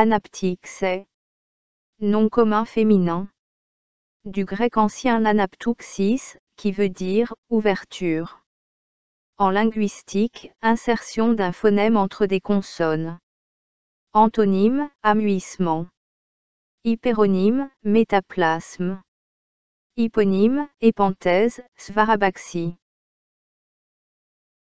Anaptique est nom commun féminin du grec ancien anaptoxis, qui veut dire ouverture. En linguistique, insertion d'un phonème entre des consonnes. Antonyme, amuissement. Hyperonyme, métaplasme. Hyponyme, épenthèse, svarabaxie.